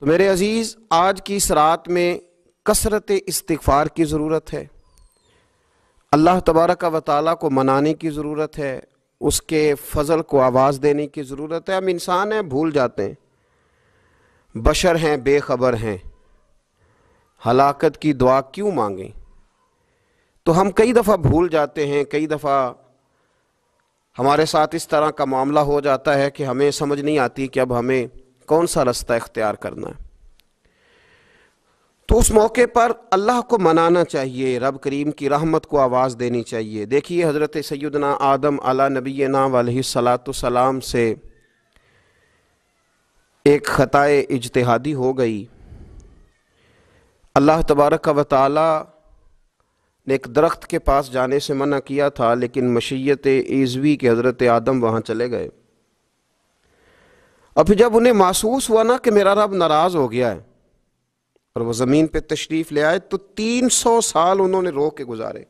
तो मेरे अज़ीज़ आज की इस रात में कसरत इस्तफ़ार की ज़रूरत है अल्लाह तबारक का ताली को मनाने की ज़रूरत है उसके फ़ज़ल को आवाज़ देने की ज़रूरत है हम इंसान हैं भूल जाते हैं बशर हैं बेखबर हैं हलाकत की दुआ क्यों मांगें तो हम कई दफ़ा भूल जाते हैं कई दफ़ा हमारे साथ इस तरह का मामला हो जाता है कि हमें समझ नहीं आती कि अब हमें कौन सा रास्ता इख्तियार करना है तो उस मौके पर अल्लाह को मनाना चाहिए रब करीम की रहमत को आवाज़ देनी चाहिए देखिए हज़रत सैदना आदम अला नबीना सलाम से एक ख़ाए इजतहादी हो गई अल्लाह तबारक व ताली ने एक दरख्त के पास जाने से मना किया था लेकिन मशीत ईजवी के हज़रत आदम वहाँ चले गए और फिर जब उन्हें महसूस हुआ ना कि मेरा रब नाराज़ हो गया है और वो ज़मीन पर तशरीफ़ ले आए तो तीन सौ साल उन्होंने रो के गुजारे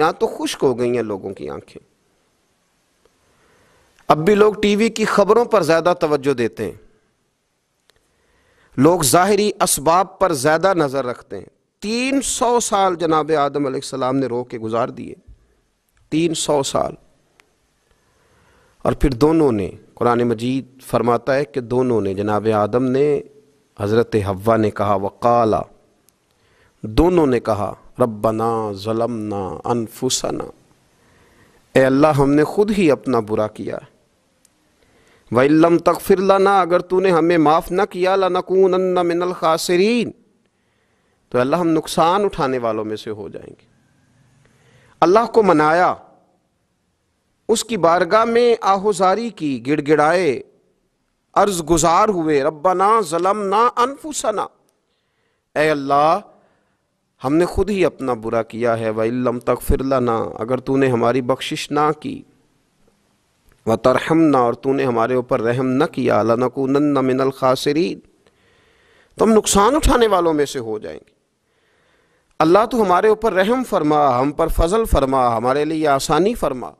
यहां तो खुश्क हो गई हैं लोगों की आंखें अब भी लोग टीवी की खबरों पर ज़्यादा तवज्जो देते हैं लोग ज़ाहरी इसबाब पर ज़्यादा नज़र रखते हैं तीन सौ साल जनाब आदम सलाम ने रो के गुजार दिए तीन सौ साल और फिर दोनों ने कुरान मजीद फरमाता है कि दोनों ने जनाब आदम ने हज़रत हवा ने कहा वकाला दोनों ने कहा रब्बना ज़लमना अनफुसना ए अल्लाह हमने खुद ही अपना बुरा किया तक फिर लाना अगर तूने हमें माफ़ ना किया लानकून अन्ना मिनल खासरीन तो अल्लाह हम नुकसान उठाने वालों में से हो जाएंगे अल्लाह को मनाया उसकी बारगाह में आहोजारी की गिड़गिड़ाए अर्ज गुजार हुए रब्बना जलम ना अनफुसना ए अल्लाह हमने खुद ही अपना बुरा किया है वम तक फिरलाना अगर तूने हमारी बख्शिश ना की व तरहम ना और तूने हमारे ऊपर रहम न किया न मिनल खासरीन तो हम नुकसान उठाने वालों में से हो जाएंगे अल्लाह तो हमारे ऊपर रहम फरमा हम पर फजल फरमा हमारे लिए आसानी फरमा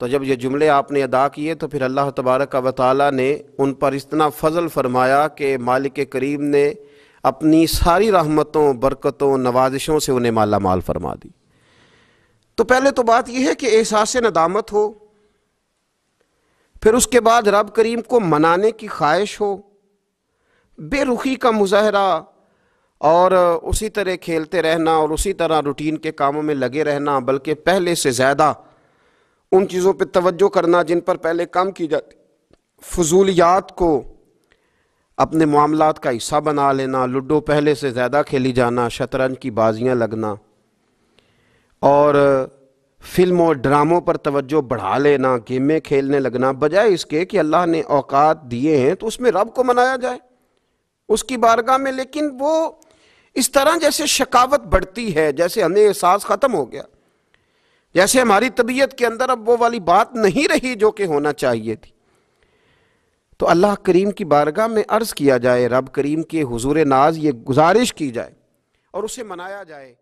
तो जब ये जुमले आपने अदा किए तो फिर अल्लाह तबारक व ताली ने उन पर इतना फ़जल फरमाया कि मालिक करीम ने अपनी सारी रहमतों बरकतों नवाजिशों से उन्हें माला माल फरमा दी तो पहले तो बात यह है कि एहसास नदामत हो फिर उसके बाद रब करीम को मनाने की ख्वाहिश हो बेरुखी का मुजाहरा और उसी तरह खेलते रहना और उसी तरह रूटीन के कामों में लगे रहना बल्कि पहले से ज़्यादा उन चीज़ों पर तोज्जो करना जिन पर पहले कम की जाती फजूलियात को अपने मामला का हिस्सा बना लेना लूडो पहले से ज़्यादा खेली जाना शतरंज की बाजियाँ लगना और फ़िल्मों और ड्रामों पर तोज्जो बढ़ा लेना गेमें खेलने लगना बजाय इसके कि अल्लाह ने औकात दिए हैं तो उसमें रब को मनाया जाए उसकी बारगाह में लेकिन वो इस तरह जैसे शकावत बढ़ती है जैसे हमें एहसास ख़त्म हो गया जैसे हमारी तबीयत के अंदर अब वो वाली बात नहीं रही जो कि होना चाहिए थी तो अल्लाह करीम की बारगाह में अर्ज़ किया जाए रब करीम के हुजूर नाज ये गुजारिश की जाए और उसे मनाया जाए